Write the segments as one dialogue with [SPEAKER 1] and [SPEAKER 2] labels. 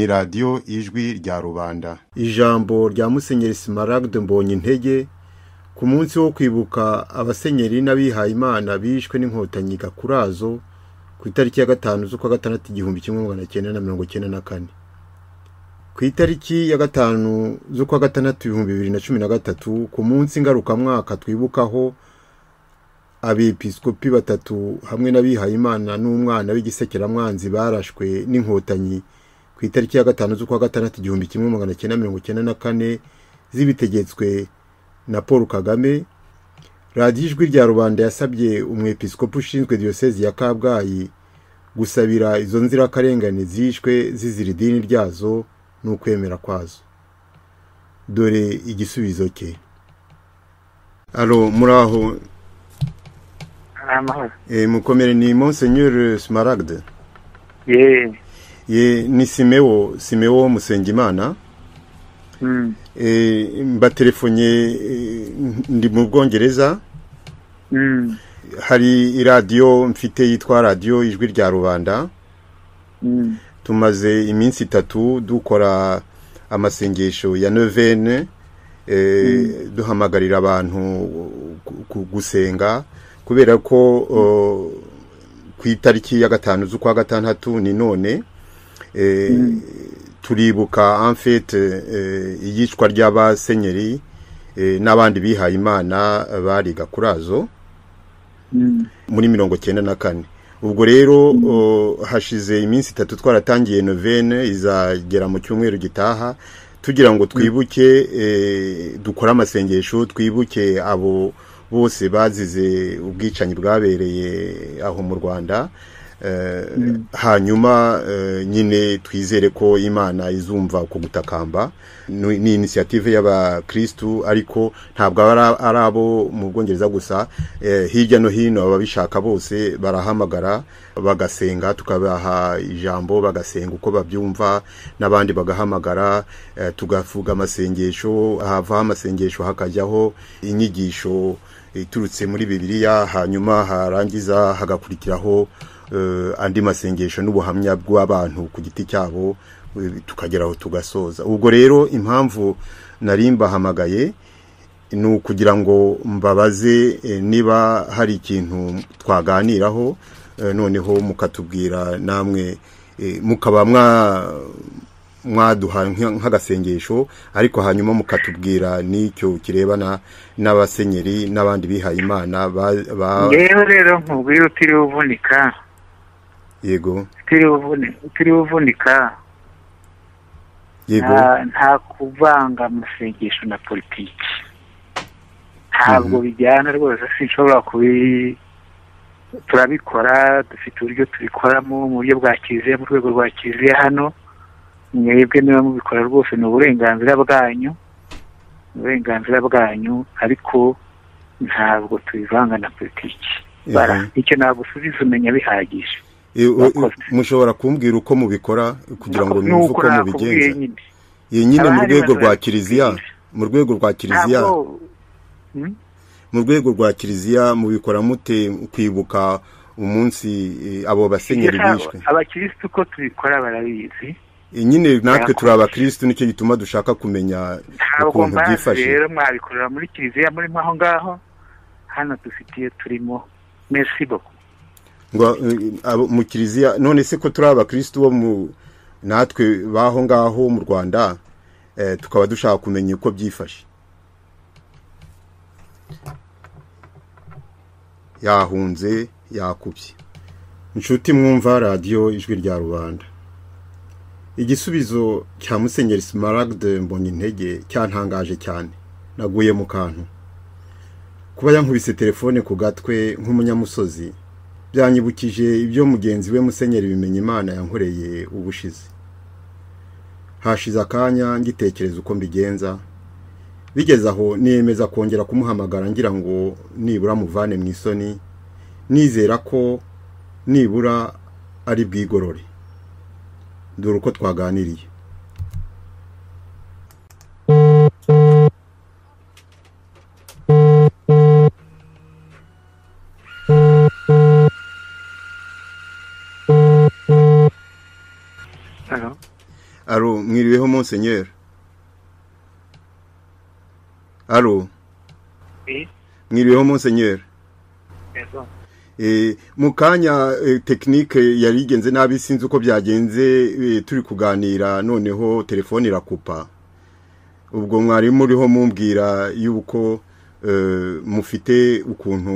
[SPEAKER 1] ni radiyo ijwi rya rubanda ijambo rya musenyeri simaragde mbonye intege ku munsi wo kwibuka abasenyeri imana bishwe n'inkotanyi gakurazo ku itariki ya gatanu z'ukwa gatandatu igihumbi kimwe magana cyenda na mirongo cyenda na kane ku itariki ya gatanu z'ukwa gatandatu ibihumbi bibiri na cumi na gatatu ku munsi ngarukamwaka twibukaho abepiskopi batatu hamwe n'abihayimana n'umwana w'igisekeramwanzi barashwe n'inkotanyi ku itariki ya gatanu z'ukwa gatandatu igihumbi kimwe magana cyenda mirongo icyenda na kane zibitegetswe na paul kagame radiyo ijwi rya rubanda yasabye umwepisikopi ushinzwe diyosezi ya kabgayi gusabira izo nzirakarengane zishwe zizira idini ryazo n'ukwemera kwazo dore igisubizo cye alo muraho eh, mukomere ni monsenyeri simaragde yeee ni simewo simewo musengimana hmm. e, mbatelefonye e, ndi mu bwongereza hmm. hari iradiyo mfite yitwa radiyo ijwi rya rubanda hmm. tumaze iminsi itatu dukora amasengesho ya novene e, duhamagarira abantu gusenga kubera ko ku itariki ya gatanu z'ukwa gatandatu ni none Eh, turibuka amfete eh, iyicwa ry'abasenyeri eh, n'abandi bihaye imana bariga kuri hmm. muri mirongo cyenda na kane ubwo rero hmm. hashize iminsi itatu twaratangiye novene izagera mu cyumweru gitaha tugira ngo hmm. twibuke dukore amasengesho twibuke abo bose bazize ubwicanyi bwabereye aho mu rwanda Eh, hanyuma eh, nyine twizere ko imana izumva ku gutakamba ni inisiyative y'abakirisitu ariko ntabwo ari abo mu bwongereza gusa eh, hirya no hino ababishaka bose barahamagara bagasenga tukabaha ijambo bagasenga uko babyumva n'abandi bagahamagara tugafuga amasengesho havaho amasengesho hakajyaho inyigisho iturutse muri bibiliya hanyuma harangiza hagakurikiraho Eh, andi masengesho n'ubuhamya bw'abantu ku giti cyabo eh, tukageraho tugasoza ubwo rero impamvu nari mbahamagaye ni ukugira ngo mbabaze eh, niba hari ikintu twaganiraho noneho mukatubwira namwe mukaba mwaduha nk'agasengesho ariko hanyuma mukatubwira n'icyo kirebana n'abasenyeri n'abandi bihaye imana rero
[SPEAKER 2] rero ntubwire utiriwe uvunika yego utiriwe uvunika yego nta kuvanga amasengesho na politiki ntabwo mhm. bijyana rwose sinshobora kubi turabikora dufite uburyo tubikoramo mu buryo bwa kiliziya mu rwego rwa kiliziya hano mwebwe niba mubikora rwose ni uburenganzira bwanyu uburenganzira bwanyu ariko ntabwo tubivanga na politiki mhm. icyo ntabwo usubiza umenya bihagije
[SPEAKER 1] mushobora kumbwira uko mubikora kugira ngo mwumve uko mubigenza nyine mu rwego rwa kiliziya mu rwego rwa kiliziya mu rwego rwa kiliziya mubikora mute kwibuka umunsi e, abo basenyeri bishwe
[SPEAKER 2] abakirisitu uko tubikora barabizi
[SPEAKER 1] nyine natwe turi abakirisitu nicyo gituma dushaka kumenya ukuntu byifashe rero
[SPEAKER 2] mwabikorera muri kiliziya murimo aho ngaho hano dufitiye turimo
[SPEAKER 1] merci ngo eh, mu kiliziya none se ko turi abakirisitu bo mu natwe baho ngaho mu rwanda eh, tukaba dushaka kumenya uko byifashe yahunze yakubye inshuti mwumva radiyo ijwi rya rubanda igisubizo cya musenyeri simaragde mbonye intege cyantangaje cyane naguye mu kantu kuba yankubise telefone ku gatwe nk'umunyamusozi byanyibukije ibyo mugenzi we musenyeri bimenya imana yankoreye ubushize hashize akanya ngitekereza uko mbigenza bigeze aho niyemeza kongera kumuhamagara ngira ngo nibura muvane mu isoni nizera ko nibura ari bwigorore dore uko twaganiriye alo alo mwiriweho monsenyeri alo mwiriweho monsenyeri eh, mu kanya eh, tekinike eh, yari igenze nabi sinzi uko byagenze turi kuganira noneho telefone irakupa ubwo mwarimu uriho mumbwira yuko Eh, mufite ukuntu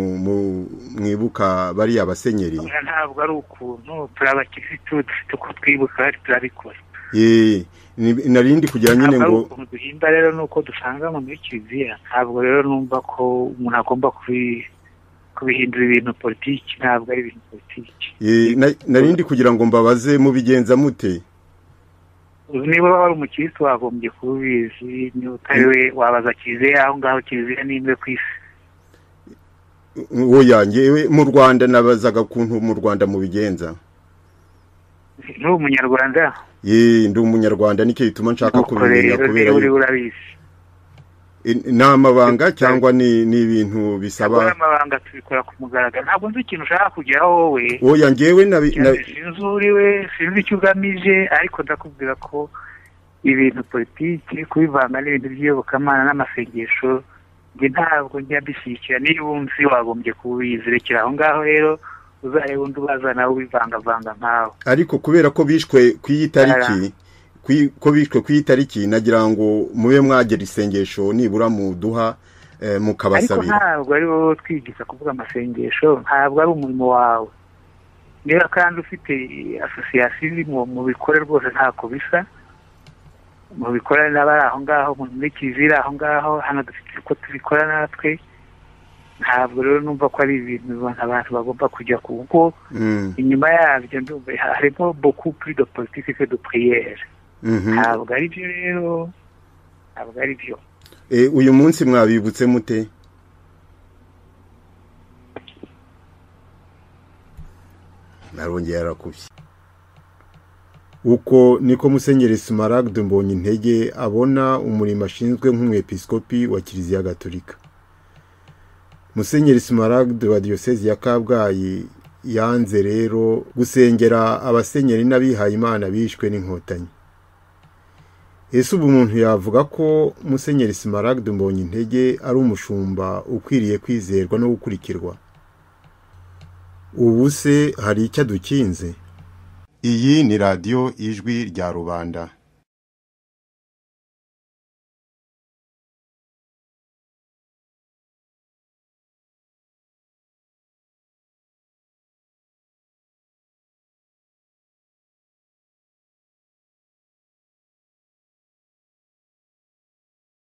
[SPEAKER 1] mwibuka bariya basenyeri ntabwo ari
[SPEAKER 2] ukuntu turabakifite tuko twibuka bari turabikora
[SPEAKER 1] narindi kugira nyine ngo ukuntu
[SPEAKER 2] duhimba rero nuko dusanga muri kiliziya ntabwo rero numva ko umuntu agomba kubihindura ibintu politiki ntabwo ari ibintu politiki
[SPEAKER 1] narindi kugira ngo mbabaze mubigenza mute
[SPEAKER 2] niba wari ari umukirisitu wagombye kuba ubizi niba utari wabaza kiliziya aho ngaho kiliziya n'imwe ku isi
[SPEAKER 1] ngewe mu rwanda nabazaga kuntu mu rwanda mubigenza
[SPEAKER 2] ni umunyarwanda
[SPEAKER 1] yeee ndi umunyarwanda nicyo gituma nshaka kubimenya kubera yuko urabizi ni amabanga cyangwa ni ibintu bisaba ntabwo
[SPEAKER 2] amabanga tubikora ku mugaragaro ntabwo nzi ikintu ushaka kugeraho wowe wowe ngewe sinzi uriwe sinzi icyo ugamije ariko ndakubwira ko ibintu politiki kubivanga n'ibintu by'iyobokamana n'amasengesho njye ntabwo njya mbishyikira niba wumva wagombye kubizirekera aho ngaho rero uzareba undi ubaza nawe ubivangavanga nkawe
[SPEAKER 1] ariko kubera ko bishwe ku iyi tariki ko bishwe ku itariki nagira ngo mube mwagera isengesho nibura muduha eh, mukabasabira ariko
[SPEAKER 2] ntabwo ari wowe twigiza kuvuga amasengesho ntabwo ari umurimo wawe niba kandi ufite asosiyasiyo irimo mu bikore rwose ntako bisa mu bikora n'abari aho ngaho muri kizira aho ngaho hano dufite uko tubikora natwe ntabwo rero numva ko ari ibintu abantu bagomba kujya kuko mm. inyuma yabyo harimo boku puri do politike de puriyeri
[SPEAKER 1] Mhm. ntabwo
[SPEAKER 2] ari byo rero ntabwo ari byo
[SPEAKER 1] eh, uyu munsi mwabibutse mute narongera arakubye uko niko musenyeri Smaragde mbonye intege abona umurimo ashinzwe nk'umwepiskopi wa kiliziya gatolika musenyeri Smaragde wa diyosezi ya kabgayi yanze rero gusengera abasenyeri n'abihayimana bishwe n'inkotanyi ese ubu umuntu yavuga ko musenyeri simaragde mbonye intege ari umushumba ukwiriye kwizerwa no gukurikirwa ubu se hari icyo adukinze iyi ni radiyo ijwi rya rubanda